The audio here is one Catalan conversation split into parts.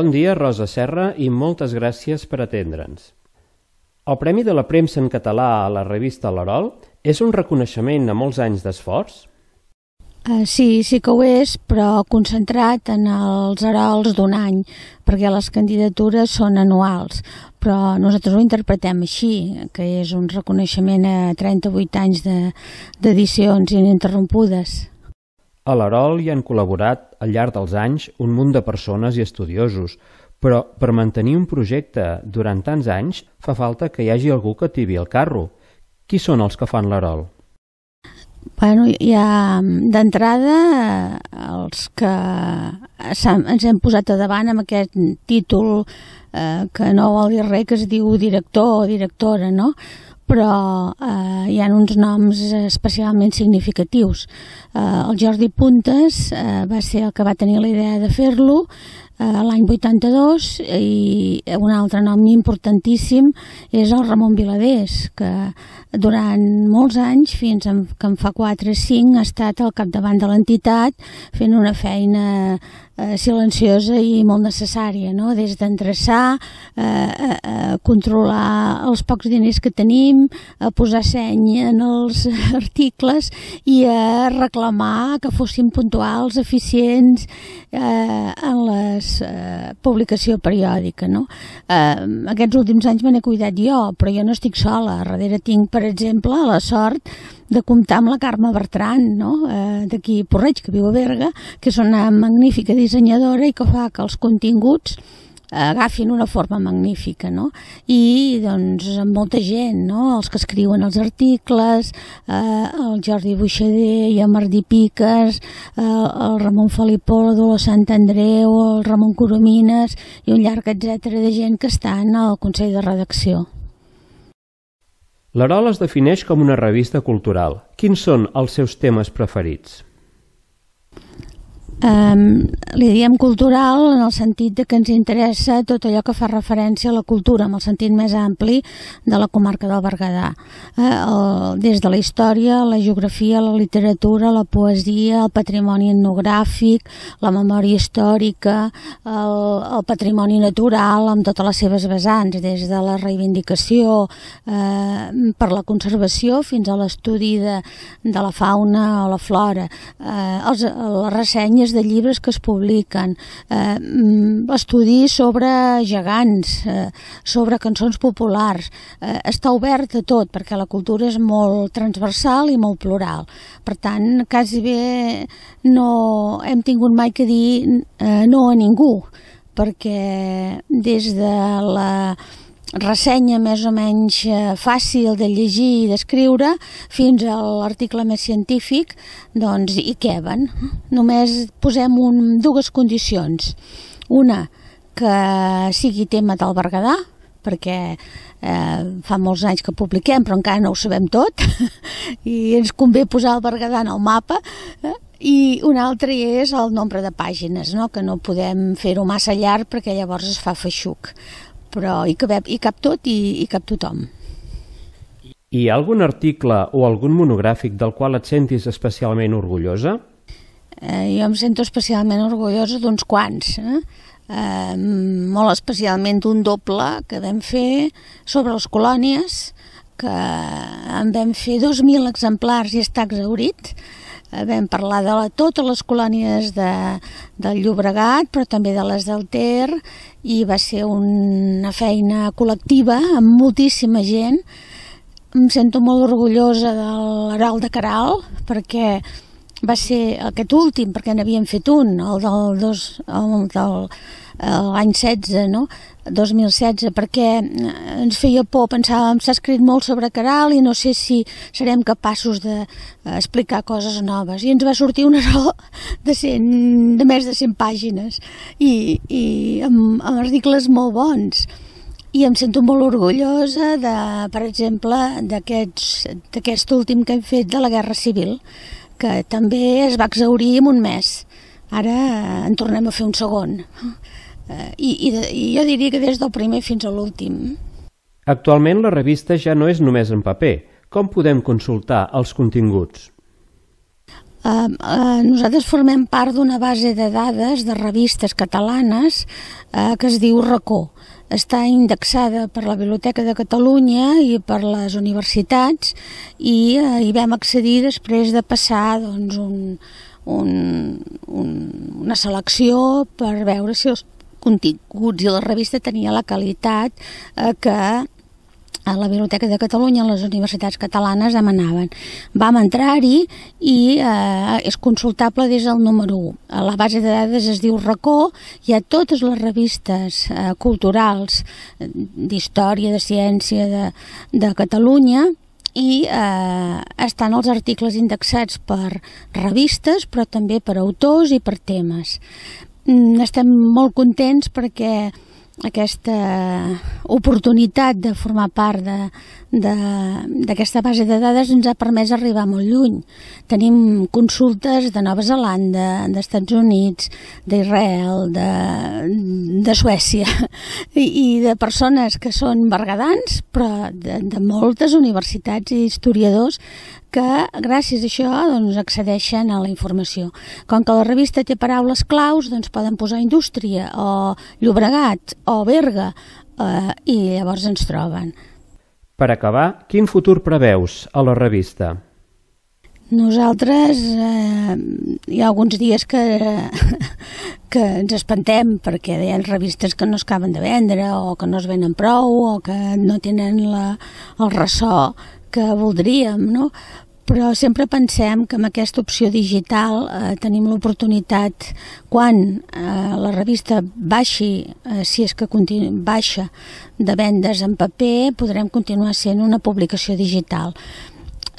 Bon dia, Rosa Serra, i moltes gràcies per atendre'ns. El Premi de la Premsa en català a la revista L'Arol és un reconeixement a molts anys d'esforç? Uh, sí, sí que ho és, però concentrat en els arols d'un any, perquè les candidatures són anuals, però nosaltres ho interpretem així, que és un reconeixement a 38 anys d'edicions ininterrompudes. A l'Arol hi han col·laborat, al llarg dels anys, un munt de persones i estudiosos, però per mantenir un projecte durant tants anys fa falta que hi hagi algú que tibi el carro. Qui són els que fan l'Arol? Bueno, ja d'entrada els que hem, ens hem posat a davant amb aquest títol eh, que no vol dir res que es diu director o directora, no? però eh, hi ha uns noms especialment significatius. Eh, el Jordi Puntes eh, va ser el que va tenir la idea de fer-lo, Eh, l'any 82 i un altre nom importantíssim és el Ramon Viladés, que durant molts anys, fins en, que en fa 4 o 5, ha estat al capdavant de l'entitat fent una feina eh, silenciosa i molt necessària, no? des d'endreçar, eh, eh, eh, controlar els pocs diners que tenim, a posar seny en els articles i a reclamar que fossin puntuals, eficients eh, en les eh, publicació periòdica. No? Eh, aquests últims anys me n'he cuidat jo, però jo no estic sola. A darrere tinc, per exemple, la sort de comptar amb la Carme Bertran, no? eh, d'aquí Porreig, que viu a Berga, que és una magnífica dissenyadora i que fa que els continguts Eh, agafin una forma magnífica, no? I, doncs, molta gent, no? Els que escriuen els articles, eh, el Jordi Buixader i el Martí Piques, eh, el Ramon Felipodo, el Sant Andreu, el Ramon Coromines i un llarg etc de gent que estan al Consell de Redacció. L'Arol es defineix com una revista cultural. Quins són els seus temes preferits? Um, li diem cultural en el sentit de que ens interessa tot allò que fa referència a la cultura, en el sentit més ampli de la comarca del Berguedà. Eh, el, des de la història, la geografia, la literatura, la poesia, el patrimoni etnogràfic, la memòria històrica, el, el patrimoni natural amb totes les seves vessants, des de la reivindicació eh, per la conservació fins a l'estudi de, de la fauna o la flora, eh, els, les ressenyes través de llibres que es publiquen, eh, mm, estudis sobre gegants, eh, sobre cançons populars. Eh, està obert a tot, perquè la cultura és molt transversal i molt plural. Per tant, quasi bé no hem tingut mai que dir eh, no a ningú, perquè des de la ressenya més o menys eh, fàcil de llegir i d'escriure fins a l'article més científic, doncs hi queben. Només posem un, dues condicions. Una, que sigui tema del Berguedà, perquè eh, fa molts anys que publiquem però encara no ho sabem tot i ens convé posar el Berguedà en el mapa eh? I un altre és el nombre de pàgines, no? que no podem fer-ho massa llarg perquè llavors es fa feixuc però hi, cabem, hi cap tot i hi cap tothom. Hi ha algun article o algun monogràfic del qual et sentis especialment orgullosa? Eh, jo em sento especialment orgullosa d'uns quants, eh? Eh, molt especialment d'un doble que vam fer sobre les colònies, que en vam fer 2.000 exemplars i està exaurit, vam parlar de la, totes les colònies de, del Llobregat, però també de les del Ter, i va ser una feina col·lectiva amb moltíssima gent. Em sento molt orgullosa de l'Herald de Caral, perquè va ser aquest últim, perquè n'havíem fet un, el del, dos, el del eh, l'any 16, no? 2016, perquè eh, ens feia por, pensàvem, s'ha escrit molt sobre Caral i no sé si serem capaços d'explicar eh, coses noves. I ens va sortir una raó de, 100, de més de 100 pàgines i, i amb, amb articles molt bons. I em sento molt orgullosa, de, per exemple, d'aquest últim que hem fet de la Guerra Civil, que també es va exaurir en un mes. Ara en tornem a fer un segon. Eh, I, i, i jo diria que des del primer fins a l'últim. Actualment la revista ja no és només en paper. Com podem consultar els continguts? Eh, eh, nosaltres formem part d'una base de dades de revistes catalanes eh, que es diu RACó. Està indexada per la Biblioteca de Catalunya i per les universitats i eh, hi vam accedir després de passar doncs, un, un, un, una selecció per veure si els continguts i la revista tenia la qualitat eh, que a la Biblioteca de Catalunya, les universitats catalanes demanaven. Vam entrar-hi i eh, és consultable des del número 1. A la base de dades es diu RACó, hi ha totes les revistes eh, culturals eh, d'història, de ciència de, de Catalunya, i eh, estan els articles indexats per revistes, però també per autors i per temes. Mm, estem molt contents perquè eh, aquesta oportunitat de formar part d'aquesta base de dades ens ha permès arribar molt lluny. Tenim consultes de Nova Zelanda, d'Estats Units, d'Israel, de, de Suècia I, i de persones que són bergadans, però de, de moltes universitats i historiadors que gràcies a això doncs, accedeixen a la informació. Com que la revista té paraules claus, doncs poden posar indústria o Llobregat o Berga eh, i llavors ens troben. Per acabar, quin futur preveus a la revista? Nosaltres eh, hi ha alguns dies que, que ens espantem perquè hi ha revistes que no es acaben de vendre o que no es venen prou o que no tenen la, el ressò que voldríem, no? però sempre pensem que amb aquesta opció digital eh, tenim l'oportunitat quan eh, la revista baixi, eh, si és que baixa de vendes en paper, podrem continuar sent una publicació digital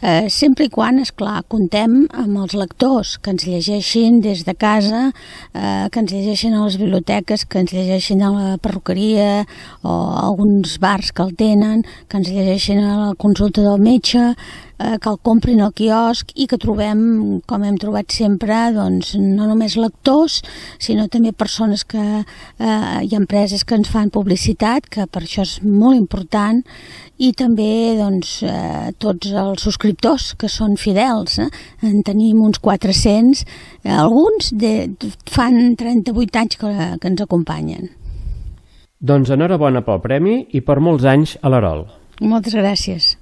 eh, sempre i quan, és clar, contem amb els lectors que ens llegeixin des de casa, eh, que ens llegeixin a les biblioteques, que ens llegeixin a la perruqueria o a alguns bars que el tenen, que ens llegeixin a la consulta del metge, eh, que el comprin al quiosc i que trobem, com hem trobat sempre, doncs, no només lectors, sinó també persones que, eh, i empreses que ens fan publicitat, que per això és molt important, i també doncs, eh, tots els subscriptors subscriptors que són fidels. Eh? En tenim uns 400, eh, alguns de, fan 38 anys que, que ens acompanyen. Doncs enhorabona pel premi i per molts anys a l'Arol. Moltes gràcies.